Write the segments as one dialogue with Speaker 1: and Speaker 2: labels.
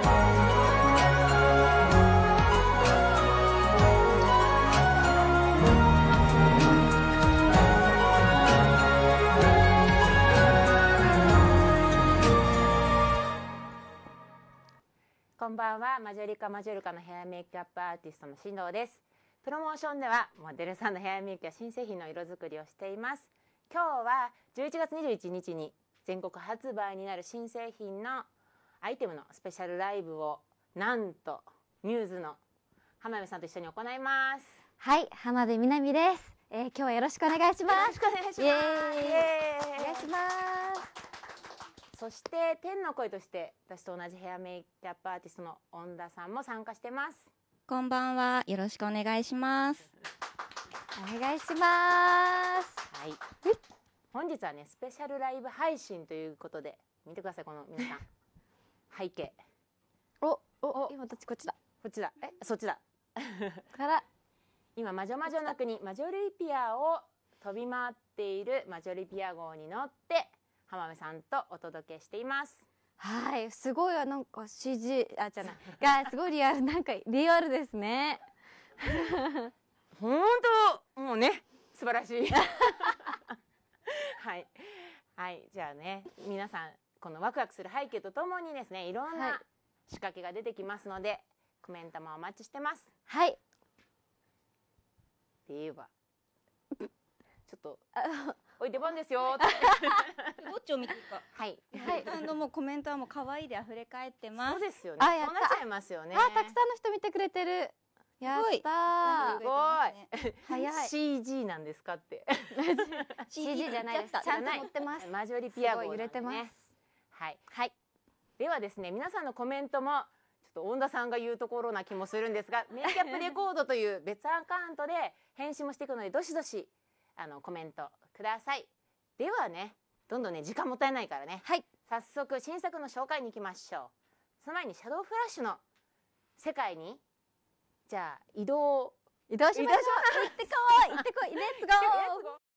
Speaker 1: こんばんはマジョリカマジョルカのヘアメイクアップアーティストの進藤ですプロモーションではモデルさんのヘアメイクや新製品の色作りをしています今日は11月21日に全国発売になる新製品のアイテムのスペシャルライブをなんとミューズの浜辺さんと一緒に行います
Speaker 2: はい浜辺美波です、えー、今日はよろしくお願いしますよろしくお願いしますお願いしま
Speaker 1: すそして天の声として私と同じヘアメイクアップアーティストの恩田さんも参加してます
Speaker 2: こんばんはよろしくお願いしますお願いしますはい、本日は
Speaker 1: ねスペシャルライブ配信ということで見てくださいこの皆さん背景おおお今どっちこっちだこっちだえそっちだ から今魔女魔女の国マジョリピアを飛び回っている魔女リピア号に乗って浜辺さんとお届けしています
Speaker 2: はいすごいなんか CG あじゃない がすごいリアルなんかリアルですね 本
Speaker 1: 当もうね素晴らしいはいはいじゃあね皆さんこのワクワクする背景とともにですねいろんな仕掛けが出てきますので、はい、コメントもお待ちしてます。はいって言えばちょっと
Speaker 2: 「おい出番ですよ」ってどっちを見ていいかはい、はい、あのもうコメントはもう可愛いで溢れ返ってますそうですよねそう
Speaker 1: なっちゃいますよねあたくさ
Speaker 2: んの人見てくれてるやったすごい早い
Speaker 1: CG なんですかって CG じゃないですちゃんと持ってますマジョリピアゴ、ね、揺れてますはい、はい、ではですね皆さんのコメントもちょっと恩田さんが言うところな気もするんですが メイキャップレコードという別アカウントで返信もしていくのでどしどしあのコメントくださいではねどんどんね時間もったいないからね、はい、早速新作の紹介に行きましょうその前にシャドウフラッシュの世界にじゃあ移動移動しましょう行ってこい行ってこいレッツゴー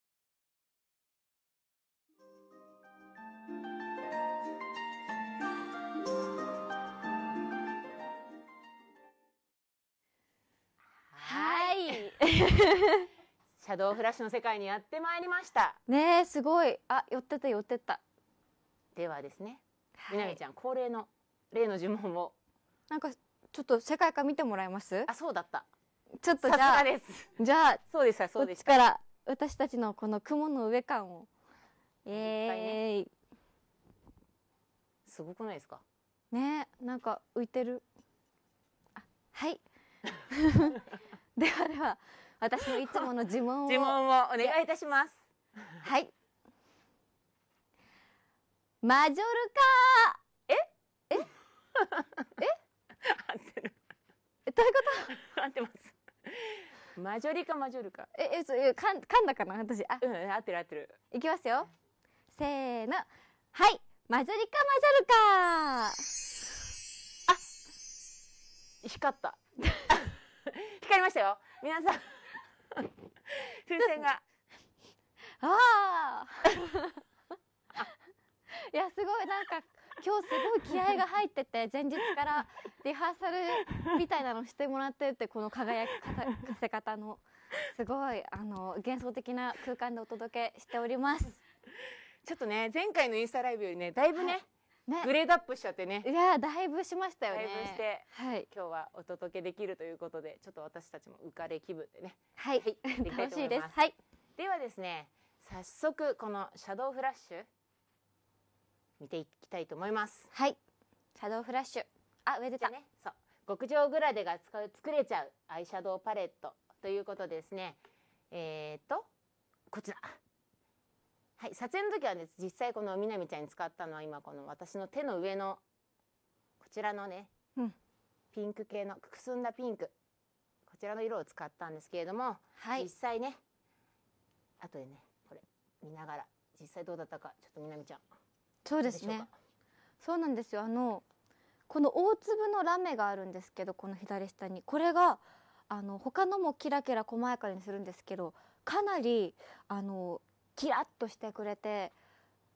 Speaker 1: シャドーフラッシュの世界にやってまいりました
Speaker 2: ねすごいあ寄ってた寄ってた
Speaker 1: ではですね、
Speaker 2: はい、みなみちゃん恒例の例の呪文をなんかちょっと世界観見てもらえますあそうだったちょっとじゃあじゃあそうですそうですから私たちのこの雲の上感をえー、ね、
Speaker 1: すごくないですか
Speaker 2: ねなんか浮いてるはい ではでは私のいつもの呪文を。呪文をお願いいたします。はい。マジョル
Speaker 1: カえええ合っ
Speaker 2: てる。どういうこと合ってます。マジョリカマジョルカ。え、え、そう、え、かん、かんだかな私。あ、うん、合ってる合ってる。いきますよ。せーの。はい。マジョリカマジョルカあ
Speaker 1: 光った。光りましたよ。皆さん。風船が。
Speaker 2: ああ いや、すごいなんか、今日すごい気合が入ってて、前日からリハーサルみたいなのしてもらってって、この輝き方、かせ方の。すごい、あの、幻想的な空間でお届けしております。ちょっとね、前回のインスタライブよりね、だいぶね、はい
Speaker 1: ね、グレードアップしちゃってねいやだいぶしましたよねだいぶして、はい、今日はお届けできるということでちょっと私たちも浮かれ気分でねはい、はい、楽しいです、はい、ではですね早速このシャドーフラッシュ見ていきたいと思いますはいシャドーフラッシュあ上出たねそう極上グラデが使う作れちゃうアイシャドウパレットということですねえっ、ー、とこちらはい、撮影の時はね、実際このみなみちゃんに使ったのは今この私の手の上の、こちらのね、うん、ピンク系の、くすんだピンク。こちらの色を使ったんですけれども、はい、実際ね、後でね、これ見ながら、実際どうだったか、ちょっとみなみちゃん。
Speaker 2: そうですね。そうなんですよ。あの、この大粒のラメがあるんですけど、この左下に。これが、あの他のもキラキラ細やかにするんですけどかなりあのキラッとしてくれて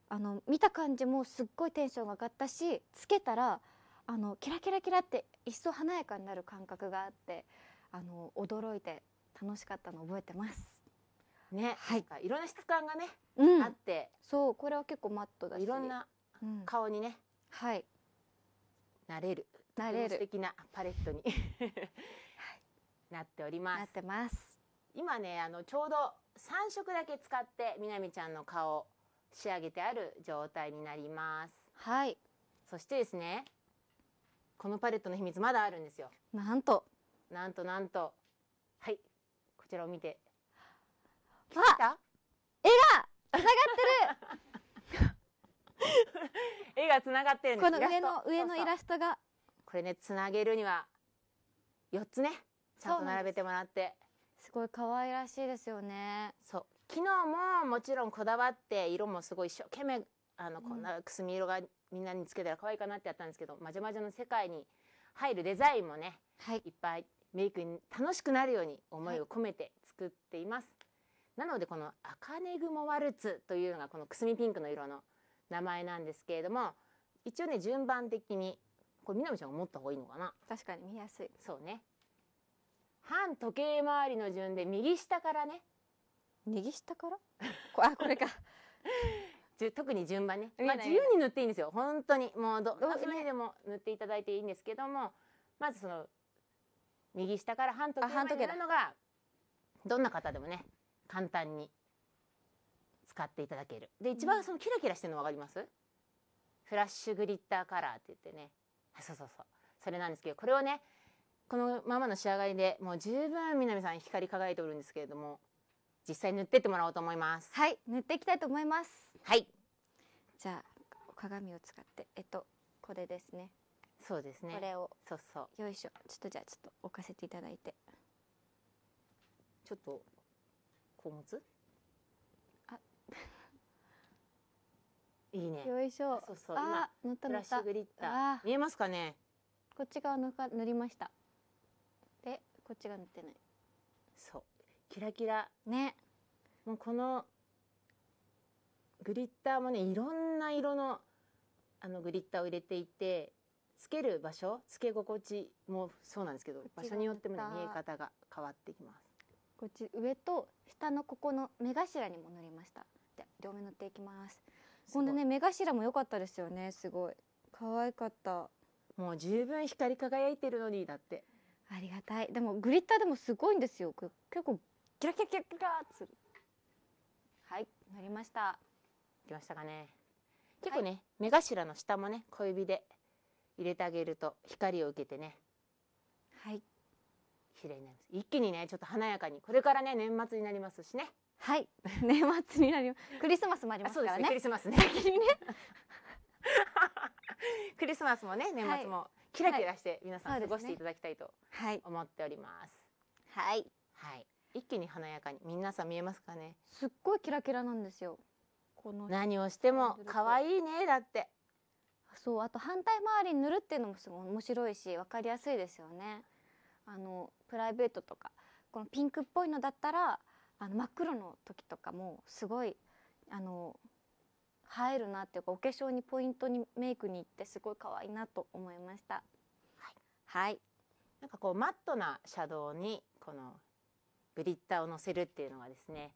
Speaker 2: あの見た感じもすっごいテンション上がったしつけたらあのキラキラキラって一層華やかになる感覚があってあの驚いて楽しかったの覚えてます。
Speaker 1: ね、はい、いろんな質感がね、
Speaker 2: うん、あってそうこれは結構マットだしいろんな顔
Speaker 1: にね、うん、はいなれるなれる素敵なパレットに はい、なっております。なってます今ねあのちょうど3色だけ使ってみなみちゃんの顔仕上げてある状態になりますはいそしてですねこのパレットの秘密まだあるんですよなんとなんとなんとはいこちらを見て気づ絵がつながってる 絵がつながってるんですこの上の上のイラストがこれねつなげるには
Speaker 2: 4つねちゃんと並べてもらってすごい可愛らしいですよねそう
Speaker 1: 昨日ももちろんこだわって色もすごい一生懸命あのこんなくすみ色がみんなにつけたら可愛いかなってやったんですけどまじまじの世界に入るデザインもね、はい、いっぱいメイクに楽しくなるように思いを込めて作っています、はい、なのでこの「あかね雲ワルツ」というのがこのくすみピンクの色の名前なんですけれども一応ね順番的にこれみなみちゃんが持った方がいいのかな確かに見やすいそうね反時計回りの順で右下からね右下からあこれか 特に順番ね、まあ、自由に塗っていいんですよ本当にもうどどんでも塗っていただいていいんですけどもまずその右下から半時計回りになるのがどんな方でもね簡単に使っていただけるで一番そのキラキラしてるの分かります、うん、フラッシュグリッターカラーって言ってねそうそうそうそれなんですけどこれをねこのままの仕上がりでもう十分南さん光り輝いておるんですけれども実際塗ってってもらおうと
Speaker 2: 思いますはい塗っていきたいと思いますはいじゃあ鏡を使ってえっとこれですねそうですねこれをそうそうよいしょちょっとじゃあちょっと置かせていただいてちょっとこう持つあ いいねよいしょそうそうあ今乗った乗っ
Speaker 1: た見えますかね
Speaker 2: こっち側のか塗りましたこっちが塗ってないそうキラキラねもうこ
Speaker 1: のグリッターもねいろんな色のあのグリッターを入れていてつける場所つけ心地もそうなんですけど場所によっても、ね、見え方が変わってきます
Speaker 2: こっち上と下のここの目頭にも塗りましたじゃ両面塗っていきますほんでね目頭も良かったですよねすごい可愛かったもう十分光り輝いてるのにだってありがたいでもグリッターでもすごいんですよ結構キラキラキラキラするはい乗りました
Speaker 1: できましたかね結構ね、はい、目頭の下もね小指で入れてあげると光を受けてねはい綺麗になります一気にねちょっと華やかにこれからね年末になりますしねはい 年末になりますクリスマスもありますからね、ね、クリスマスねクリスマスもね年末もキラキラして皆さん過ごしていただきたいと思っております。はい、はい、一気に華やかに皆さん見えますかね。すっ
Speaker 2: ごいキラキラなんですよ。この何をしても可愛いねだって。そうあと反対回りに塗るっていうのもすごい面白いし分かりやすいですよね。あのプライベートとかこのピンクっぽいのだったらあの真っ黒の時とかもすごいあの映えるなっていうかお化粧にポイントにメイクに行ってすごい可愛いなと思いました。はい、はい、なんかこうマット
Speaker 1: なシャドウにこのグリッターをのせるっていうのがですね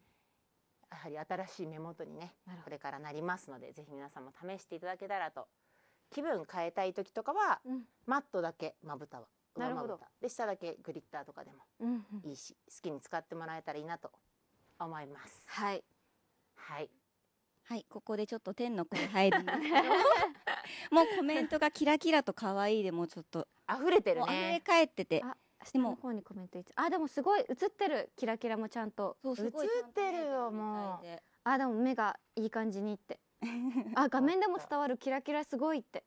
Speaker 1: やはり新しい目元にねこれからなりますのでぜひ皆さんも試していただけたらと気分変えたい時とかは、うん、マットだけまぶたはなるほどで下だけグリッターとかでもいいし、うんうん、好きに使ってもらえたらいいなと思います。はい、はい
Speaker 2: はい、ここでちょっと天の声入るんですけど、もうコメントがキラキラと可愛いでもうちょっと。溢れてるね。溢れ返ってて。でも方にコメントいあでもすごい映ってるキラキラもちゃんと映ってるよもうあでも目がいい感じにってあ 画面でも伝わるキラキラすごいって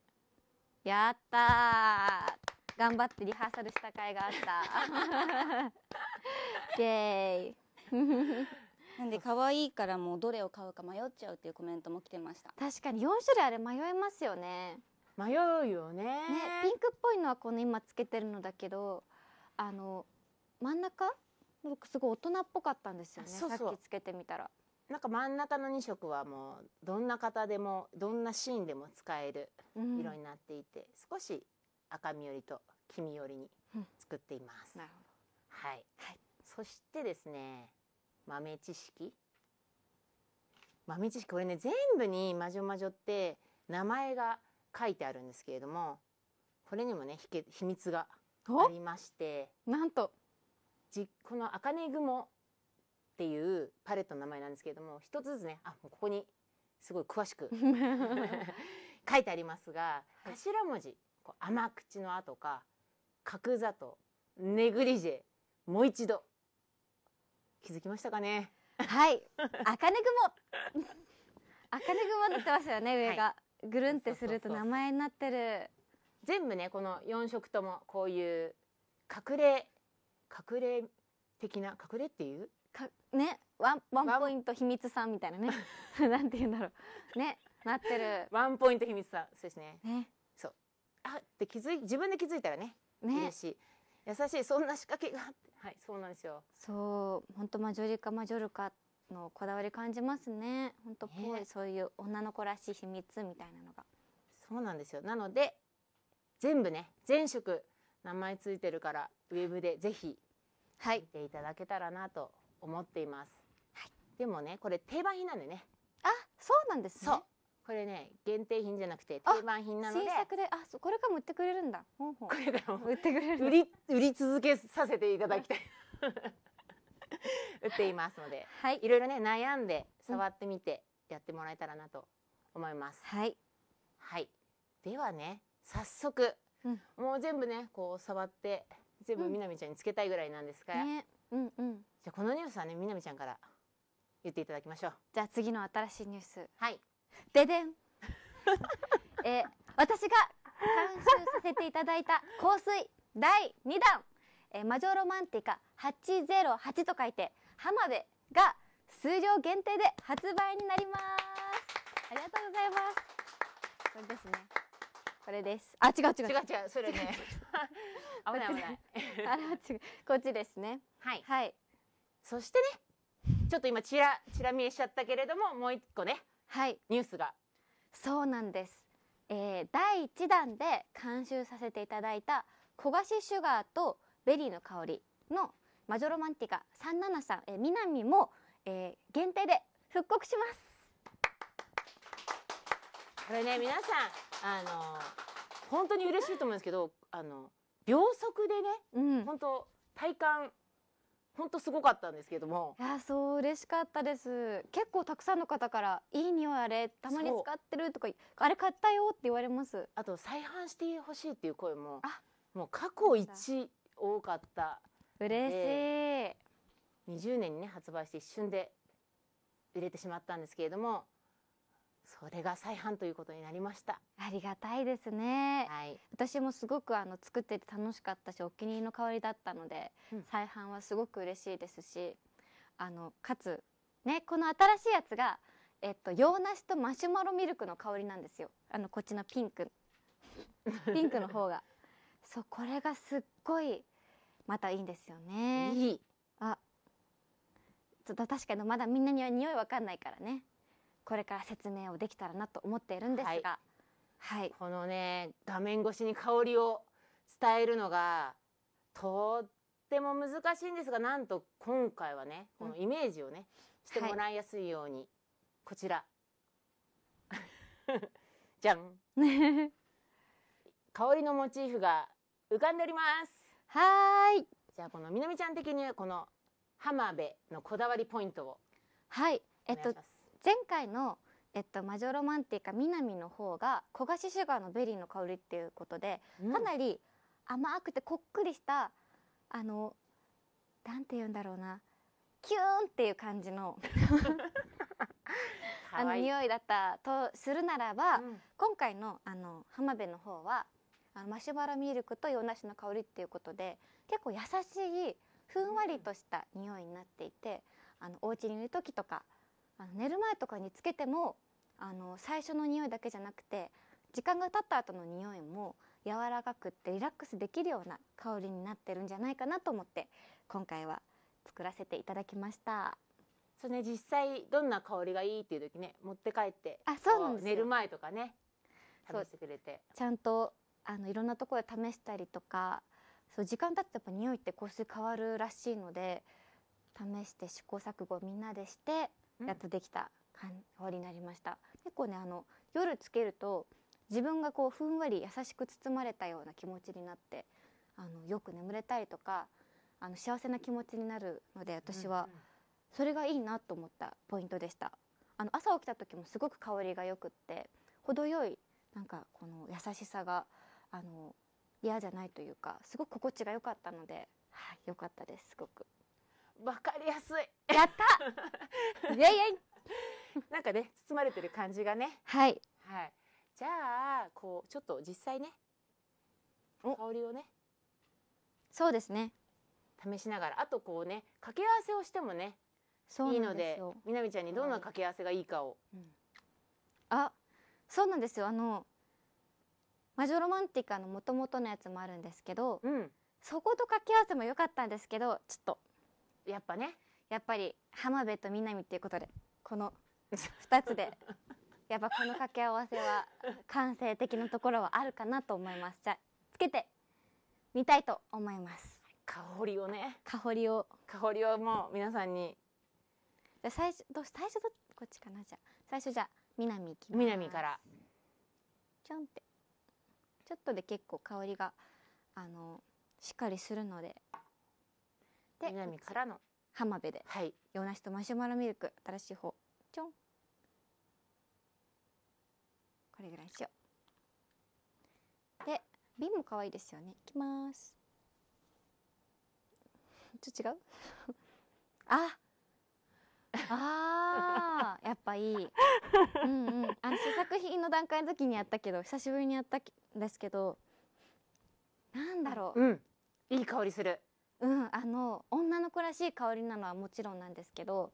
Speaker 2: やった頑張ってリハーサルした甲斐があった イエーイなんで可愛いからもうどれを買うか迷っちゃうっていうコメントも来てました確かに4種類あれ迷いますよね迷うよねねピンクっぽいのはこの今つけてるのだけどあの真ん中すごい大人っぽかったんですよねさっきつけてみたら
Speaker 1: なんか真ん中の2色はもうどんな方でもどんなシーンでも使える色になっていて、うん、少し赤みよりと黄みよりに作っています、うん、はい、はい、そしてですね豆知識豆知識これね全部に「魔女魔女」って名前が書いてあるんですけれどもこれにもね秘密がありましてなんとじこの「茜雲」っていうパレットの名前なんですけれども一つずつねあここにすごい詳しく 書いてありますが頭文字「甘口の「あ」とか「角砂糖」「ネ
Speaker 2: グリジェ」「もう一度」気づきましたかねはい。茜雲。茜 雲ってますよね、上が。ぐるんってすると名前になってる。全部ね、この4色ともこういう隠れ、隠れ的な、隠れっていうかね、ワン、ワンポイント秘密さんみたいなね。なんて言うんだろう。ね、なってる。
Speaker 1: ワンポイント秘密さん。そうですね。ね。そう。あって気づい、自分で気づいたらね。ね。嬉しい。優しいそんな仕掛けがはいそうなんですよ
Speaker 2: そう本当マジョリカマジョルカのこだわり感じますね本当ぽい、そういう女の子らしい秘密みたいなのがそうな
Speaker 1: んですよなので全部ね全色名前ついてるからウェブでぜひ見ていただけたらなと思っています、はい、でもねこれ定番品なんでねあそうなんですねこれね限定品じゃなくて定番品なので新作であこれからも売ってくれるんだほんほんこれらも売ってくれる売り売り続けさせていただきたい 売っていますので、はい、いろいろね悩んで触ってみてやってもらえたらなと思います、うん、はい、はい、ではね早速、うん、もう全部ねこう触って全部みなみちゃんにつけたいぐらいなんですが、うん、ねうんうん、じゃこのニュースはねみなみちゃんから言っていただきま
Speaker 2: しょうじゃあ次の新しいニュースはいででん えー、私が監修させていただいた香水第2弾、えー、魔女ロマンティカ808と書いて浜辺が数量限定で発売になりますありがとうございますこれですねこれですあ違う違う違う違うそれね 危ない危ない あれ違
Speaker 1: うこっちですねはい、はい、そしてねちょっと今ちらちら見えしちゃったけれどももう一個ねはいニュースが
Speaker 2: そうなんです、えー、第1弾で監修させていただいた焦がしシュガーとベリーの香りのマジョロマンティカ373、えー、南も、えー、限定で復刻しますこれね皆さんあ
Speaker 1: の本当に嬉しいと思うんですけどあの秒速でね、うん、本当体感本当すごかったんですけども
Speaker 2: いやそう嬉しかったです結構たくさんの方から「いい匂いあれたまに使ってる」とか「あれ買ったよ」って言われます
Speaker 1: あと再販してほしいっていう声もあもう過去一多かった嬉しい、えー、20年にね発売して一瞬で売れてしまったんですけれどもそれが再販ということになりました
Speaker 2: ありがたいですね、はい、私もすごくあの作ってて楽しかったしお気に入りの香りだったので、うん、再販はすごく嬉しいですしあのかつねこの新しいやつが、えっと、洋梨とマシュマロミルクの香りなんですよあのこっちのピンク ピンクの方がそうこれがすっごいまたいいんですよねいいあちょっと確かにまだみんなには匂いわかんないからねこれから説明をできたらなと思っているんですが、はい、こ
Speaker 1: のね画面越しに香りを伝えるのがとっても難しいんですがなんと今回はねこのイメージをね、うん、してもらいやすいように、はい、こちら じゃん 香りのモチーフが浮かんでおりますはいじゃあこのみなみちゃん的にこの浜辺のこだわりポイントをはいえ
Speaker 2: っと前回の、えっと、マジョロマンティカ南の方が焦がしシュガーのベリーの香りっていうことで、うん、かなり甘くてこっくりしたあのなんて言うんだろうなキューンっていう感じの あの匂いだったとするならば、うん、今回のあの浜辺の方はあのマシュマロミルクと洋梨の香りっていうことで結構優しいふんわりとした匂いになっていて、うん、あのお家にいる時とかあの寝る前とかにつけてもあの最初の匂いだけじゃなくて時間が経った後の匂いも柔らかくってリラックスできるような香りになってるんじゃないかなと思って今回は作らせていただきました
Speaker 1: それ、ね実際どんな香りがいいっていう時ね持って帰ってあそうなんです寝る前とかね試してくれて
Speaker 2: ちゃんとあのいろんなところで試したりとかそう時間経ってやっぱ匂いって香水変わるらしいので試して試行錯誤みんなでしてやっとできた感りになりました。結構ねあの夜つけると自分がこうふんわり優しく包まれたような気持ちになってあのよく眠れたりとかあの幸せな気持ちになるので私はそれがいいなと思ったポイントでした。あの朝起きた時もすごく香りがよくって程よいなんかこの優しさがあの嫌じゃないというかすごく心地が良かったので、はい、良かったですすごく。わかりやすい。やった。イエイイ
Speaker 1: なんかね、包まれてる感じがね。はい。はい。じゃあ、こう、ちょっと実際ね。香りをね。そうですね。試しながら、あとこうね、掛け合わせをしてもね。そいいので、みなみちゃんにどんな掛け合わせがいいかを。はいうん、
Speaker 2: あ、そうなんですよ。あの。マジョロマンティカのもともとのやつもあるんですけど。うん、そこと掛け合わせも良かったんですけど、ちょっとやっぱねやっぱり浜辺と南っていうことでこの2つで やっぱこの掛け合わせは感性的なところはあるかなと思いますじゃあつけてみたいと思います香りをね香りを香りをもう皆さんにじゃあ最初どうし最初どこっちかなじゃあ最初じゃあ南いきます南からちょんってちょっとで結構香りがあのしっかりするのでで南からの浜辺で、はい、洋梨とマシュマロミルク新しい方ちょんこれぐらいしようで瓶も可愛いですよねいきます ちょっと違う ああー やっぱいいうんうんあの試作品の段階の時にやったけど久しぶりにやったんですけどなんだろう、うん、いい香りするうん、あの女の子らしい香りなのはもちろんなんですけど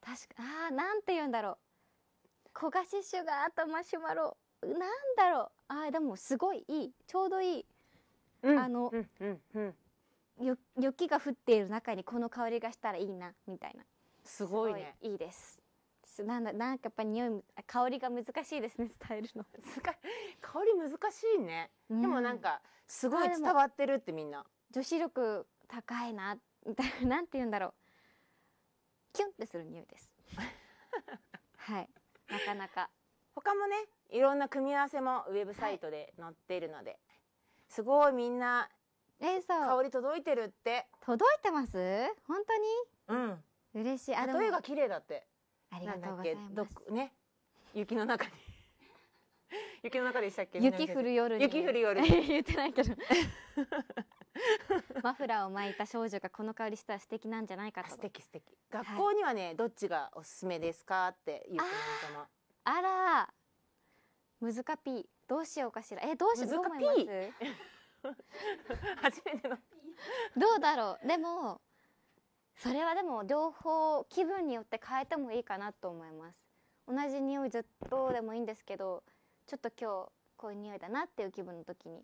Speaker 2: 確かあーなんて言うんだろう焦がしシュガーとマシュマロなんだろうあでもすごいいいちょうどいい、うん、あの、うんうんうん雪が降っている中にこの香りがしたらいいなみたいなすごいねいいですなんだなんかやっぱ匂い香りが難しいですね伝えるの香り難しいね、
Speaker 1: でもなんかすごい伝わってるってみんな
Speaker 2: 女子力高いななんて言うんだろうキュンってする匂いです はいなかなか他もねいろん
Speaker 1: な組み合わせもウェブサイトで載っているので、はい、
Speaker 2: すごいみんなえそう香り届いてるって届いてます本当にうん嬉しいあ例えが
Speaker 1: 綺麗だって
Speaker 2: ありがとうございます。
Speaker 1: ね、雪の中で 雪の中でしたっけ雪降る夜雪降る夜 言ってないけど
Speaker 2: マフラーを巻いた少女がこの香りしたら素敵なんじゃないかと素敵素敵学校にはね、はい、どっちがおすすめですかって言
Speaker 1: ってみたの
Speaker 2: あらむずかぴどうしようかしらえどうしようどう思いま初めてのどうだろうでもそれはでも両方気分によって変えてもいいかなと思います同じ匂いずっとでもいいんですけどちょっと今日こういう匂いだなっていう気分の時に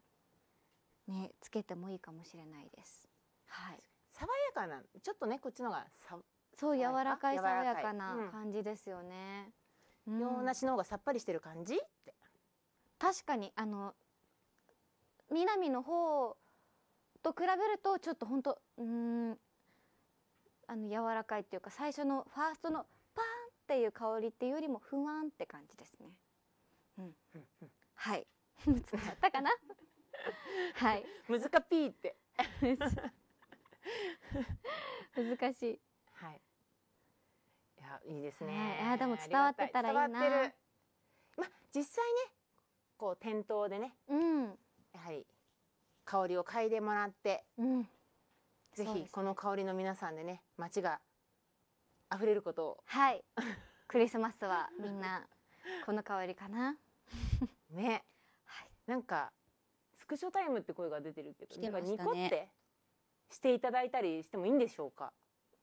Speaker 2: ねつけてもいいかもしれないですは
Speaker 1: い爽やかなちょっとねこっちのがさ
Speaker 2: そう柔らかい爽やかな感じですよね、うん、洋の方がさっぱりしてる感じって確かにあの南の方と比べるとちょっと本当うんあの柔らかいっていうか最初のファーストのパーンっていう香りっていうよりもふわんって感じですね。うん、はい。伝わったかな？はい。難かピーって。難しい。はい。い
Speaker 1: やいいですね。はい、でも伝わってたらいいな。まあ
Speaker 2: 実際ね、
Speaker 1: こう店頭でね、うん、やはり香りを嗅いでもらって、うん、ぜひこの香りの皆さんでね街が溢れる
Speaker 2: ことをはい クリスマスはみんなこの香りかな ね、はい、なんかスクショタイムって声が出てるけど、ね、なんかニコって
Speaker 1: していただいたりしてもいいんでしょうか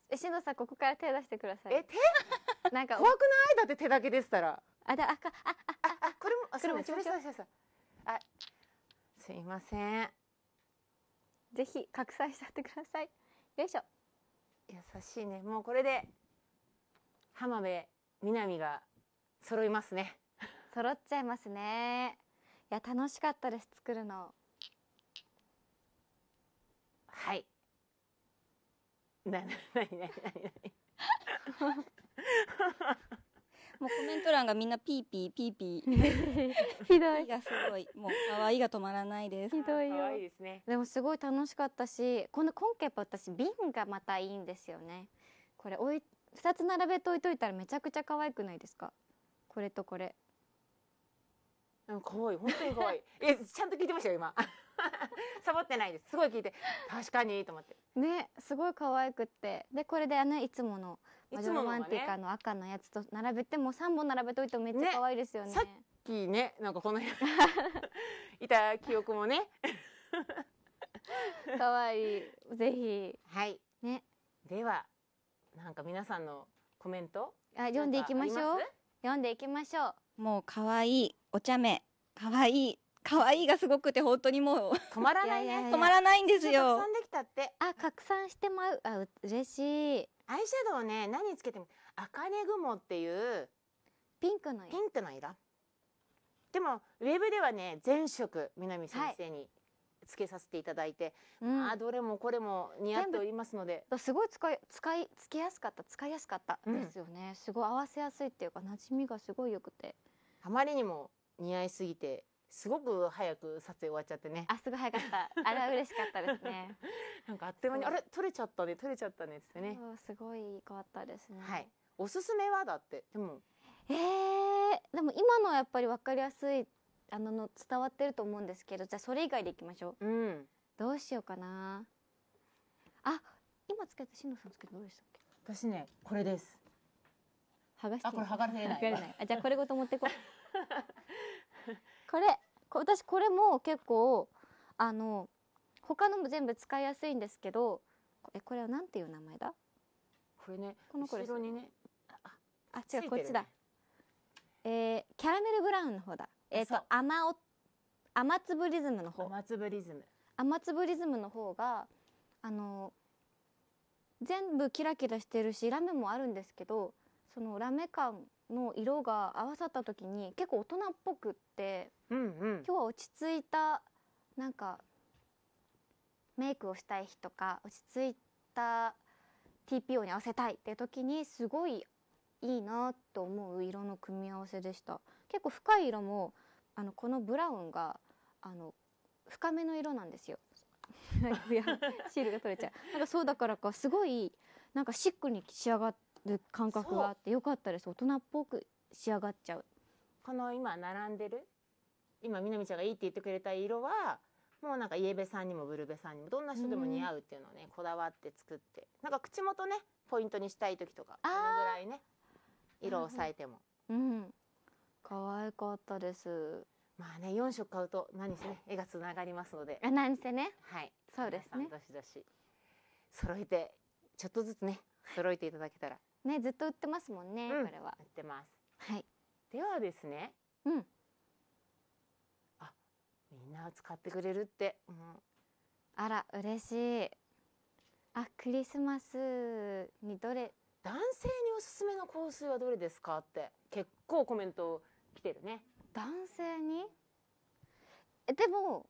Speaker 1: えしのさんここから手出してくださいえ手 なんか怖くないだって手だけでしたらあだあかああああこれもあそれもちょちょちょあすいませんぜひ拡散しちゃってくださいよいしょ優しいねもうこれで
Speaker 2: 浜辺美波が揃いますね揃っちゃいますねいや楽しかったです作るのはいなななになになになに もうコメント欄がみんなピーピーピーピー。ひどい。がすごい。もう可愛いが止まらないです。ひどいよ。可愛いですね。でもすごい楽しかったし、この今回やっぱ私瓶がまたいいんですよね。これおい二つ並べと置いといたらめちゃくちゃ可愛くないですか。これとこれ。
Speaker 1: うん、可愛い本当に可愛い えちゃんと聞いてましたよ今 サボってないですすごい聞いて確かにと思って
Speaker 2: ねすごい可愛くってでこれであのいつもの
Speaker 1: いつものマンティカの
Speaker 2: 赤のやつと並べても三本並べといてもめっちゃ可愛いですよね。さっきね、なんかこの辺 いた記憶もね。可愛いぜひ。はい。ね。では、
Speaker 1: なんか皆さんの
Speaker 2: コメントあ、読んでいきましょう。読んでいきましょう。もう可愛いお茶目可愛い可愛いがすごくて本当にもう 止まらないいやいやいや止まらないんですよ。拡散できたって。あ、拡散してまう。あ、嬉しい。アイシャドウね何つけても
Speaker 1: あか茜雲っていうピンクのピンクの色でもウェブではね全色南先生につけさせていただいて、はい、まあ
Speaker 2: どれもこれも似合っておりますので、すごい使い使いつけやすかった使いやすかったですよね、うん、すごい合わせやすいっていうか馴染みがすごいよくてあまりにも
Speaker 1: 似合いすぎてすごく早く撮影終わっちゃってね。あ、すごい
Speaker 2: 早かった。あれは嬉しかったですね。
Speaker 1: なんかあっという間に、あれ撮れちゃったね、撮れちゃったねってね。すごい変わったですね。はい。
Speaker 2: おすすめはだって、でも。えー、でも今のはやっぱり分かりやすい、あのの伝わってると思うんですけど、じゃあそれ以外でいきましょう。うん。どうしようかな。
Speaker 1: あ、今つけたしのさんつけどうでしたっけ私ね、これです。
Speaker 2: 剥がしてあ、これ剥がれない。剥がれない。あ、じゃあこれごと持ってこう。これ。私これも結構あの他のも全部使いやすいんですけどえこれはなんていう名前だこれねこの子です後ろにねあ違う、ね、こっちだえー、キャラメルブラウンの方だえっ、ー、と雨お雨粒リズムの方雨粒リズム雨粒リズムの方があの全部キラキラしてるしラメもあるんですけどそのラメ感の色が合わさった時に結構大人っぽくって、うんうん、今日は落ち着いたなんかメイクをしたい日とか落ち着いた TPO に合わせたいっていう時にすごいいいなと思う色の組み合わせでした結構深い色もあのこのブラウンがあの深めの色なんですよ シールが取れちゃうなんかそうだからかすごいなんかシックに仕上がってる感覚があってよかったです大人っぽく仕上がっちゃう
Speaker 1: この今並んでる今みなみちゃんがいいって言ってくれた色はもうなんかイエベさんにもブルベさんにもどんな人でも似合うっていうのをね、こだわって作ってなんか口元ねポイントにしたい時とかこのぐらいね色を抑えても
Speaker 2: うん可愛かったです
Speaker 1: まあね4色買うと何せね絵がつながりますので何せねはいそうですねどしどし揃えてちょっとずつね揃えていただけたら
Speaker 2: ねずっと売ってますもんね、うん、これは売っ
Speaker 1: てますはいではですね
Speaker 2: うんあみんな使ってくれるって、うん、あら嬉しいあクリスマスにどれ男性におす
Speaker 1: すめの香水はどれですかって結構コメント来てるね男性に
Speaker 2: えでも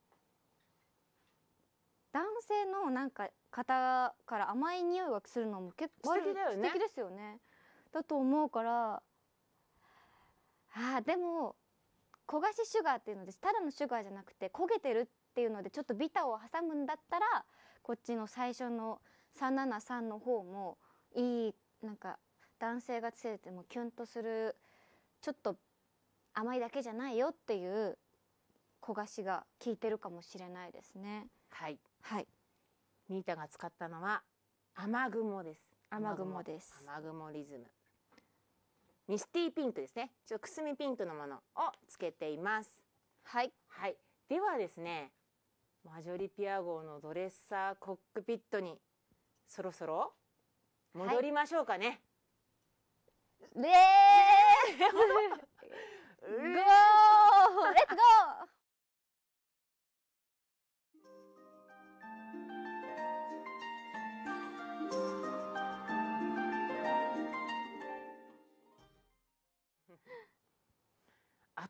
Speaker 2: 男性のなんか方から甘い匂いがするのも結構素敵だよね素敵ですよねだと思うからあでも焦がしシュガーっていうのでただのシュガーじゃなくて焦げてるっていうのでちょっとビタを挟むんだったらこっちの最初の373の方もいいなんか男性がつけてもキュンとするちょっと甘いだけじゃないよっていう焦がしが効いてるかもしれないですね。はい、はい
Speaker 1: ミータが使ったのは雨雲です雨雲です雨雲リズムミスティーピンクですねちょっとくすみピンクのものをつけていますはいはいではですねマジョリピア号のドレッサーコックピットにそろそろ戻りましょうかね、
Speaker 2: はい、レ ゴーレッツゴー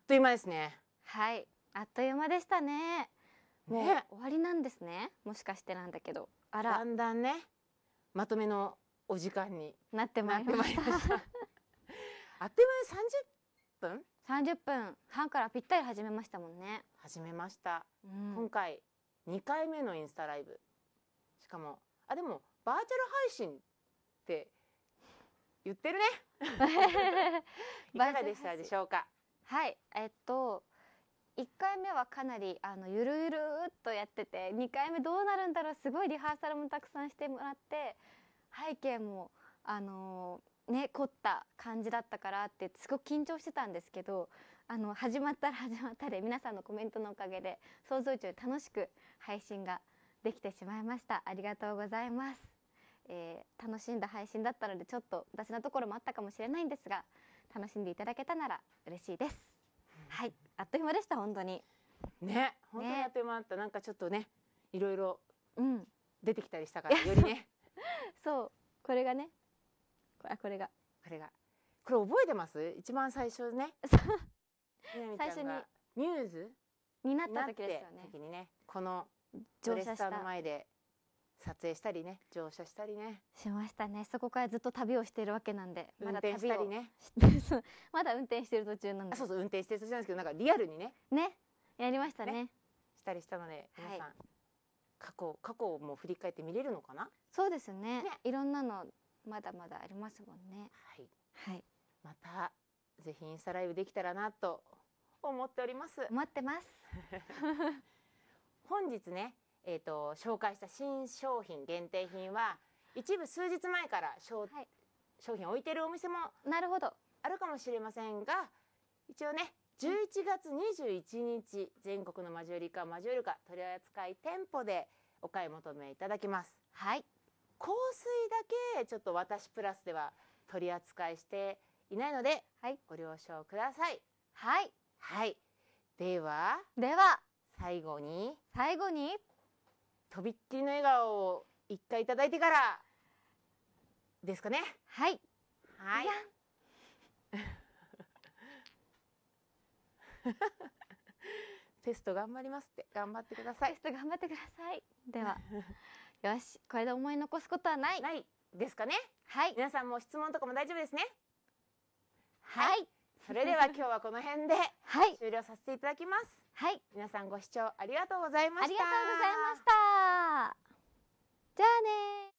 Speaker 2: という間ですねはいあっという間でしたねもう終わりなんですねもしかしてなんだけどあらだんだんねまとめのお時間になってまいりました あっという間に
Speaker 1: 三十分三十分半からぴったり始めましたもんね始めました、うん、今回二回目のインスタライブしかもあでもバーチャル配信って言ってるね
Speaker 2: いかがでしたでしょうかはいえっと1回目はかなりあのゆるゆるっとやってて2回目どうなるんだろうすごいリハーサルもたくさんしてもらって背景もあのー、ね凝った感じだったからってすごく緊張してたんですけどあの始まったら始まったで皆さんのコメントのおかげで想像以上に楽しく配信ができてしまいましたありがとうございます、えー、楽しんだ配信だったのでちょっと私のところもあったかもしれないんですが楽しんでいただけたなら嬉しいです。はい、あっという間でした本当に。ね、本当にあっという間だった。ね、なんかちょっとね、いろいろ
Speaker 1: 出てきたりしたから、うん、よりね。
Speaker 2: そう、これがね、あこれが
Speaker 1: これがこれ覚えてます？一番最初ね。最初にミューズ
Speaker 2: になった時ですよね。
Speaker 1: 時にね、この乗さんの前で撮影したりね乗車したりね
Speaker 2: しましたねそこからずっと旅をしてるわけなんでまだ旅をしたりねまだ運転してる途中なんでそうそう運転してる途中なんですけどなんかリアルにねねやりましたね、ね、
Speaker 1: したりしたので皆さん、はい、過去過去も振り返って見れるのかな
Speaker 2: そうですね、ね、いろんなのまだまだありますもんねはい、はい、ま
Speaker 1: たぜひインスタライブできたらなと思っております待ってます 本日ねえーと、紹介した新商品限定品は一部数日前から、はい、商品置いてるお店もなるほどあるかもしれませんが一応ね11月21日、全国のマジョリカマジョリカ取扱い店舗でお買い求めいただきますはい香水だけちょっと私プラスでは取り扱いしていないので、はい、ご了承くださいはいはいではでは最後に最後にとびっきりの笑顔を一回いただいてからですかねはいはいテスト頑張りますって頑張ってくださいテスト頑張ってくださいでは よしこれで思い残すことはないないですかねはい皆さんも質問とかも大丈夫ですねはい、はい、それでは今日はこの辺ではい、終了させていただきますはい皆さんご視聴ありがとうございましたありがとうございましたじゃあね